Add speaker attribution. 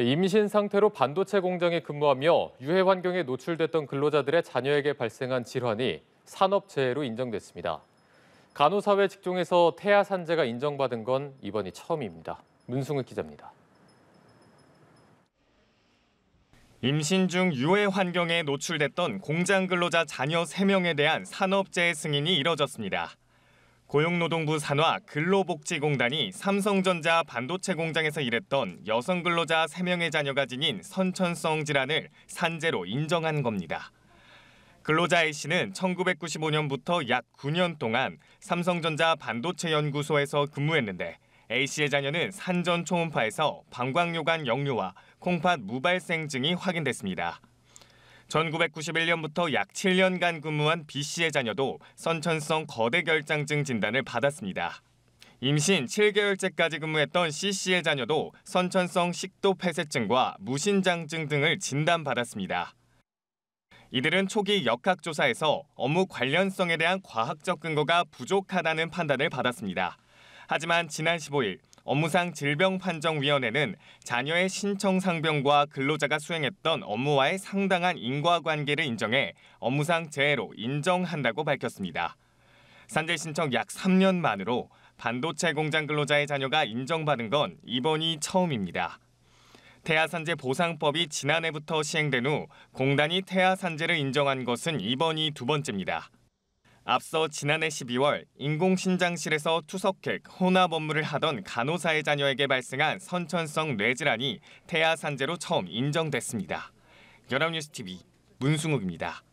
Speaker 1: 임신 상태로 반도체 공장에 근무하며 유해 환경에 노출됐던 근로자들의 자녀에게 발생한 질환이 산업재해로 인정됐습니다. 간호사회 직종에서 태아 산재가 인정받은 건 이번이 처음입니다. 문승욱 기자입니다.
Speaker 2: 임신 중 유해 환경에 노출됐던 공장 근로자 자녀 3명에 대한 산업재해 승인이 이뤄졌습니다. 고용노동부 산하 근로복지공단이 삼성전자 반도체 공장에서 일했던 여성 근로자 3명의 자녀가 지닌 선천성 질환을 산재로 인정한 겁니다. 근로자 A씨는 1995년부터 약 9년 동안 삼성전자 반도체 연구소에서 근무했는데 A씨의 자녀는 산전 초음파에서 방광요관 역류와 콩팥 무발생증이 확인됐습니다. 1991년부터 약 7년간 근무한 B 씨의 자녀도 선천성 거대 결장증 진단을 받았습니다. 임신 7개월째까지 근무했던 C 씨의 자녀도 선천성 식도 폐쇄증과 무신장증 등을 진단받았습니다. 이들은 초기 역학조사에서 업무 관련성에 대한 과학적 근거가 부족하다는 판단을 받았습니다. 하지만 지난 15일 업무상 질병판정위원회는 자녀의 신청 상병과 근로자가 수행했던 업무와의 상당한 인과관계를 인정해 업무상 재해로 인정한다고 밝혔습니다. 산재 신청 약 3년 만으로 반도체 공장 근로자의 자녀가 인정받은 건 이번이 처음입니다. 태아산재 보상법이 지난해부터 시행된 후 공단이 태아산재를 인정한 것은 이번이 두 번째입니다. 앞서 지난해 12월 인공신장실에서 투석객 혼합 업무를 하던 간호사의 자녀에게 발생한 선천성 뇌질환이 태아 산재로 처음 인정됐습니다. 연합뉴스TV 문승욱입니다.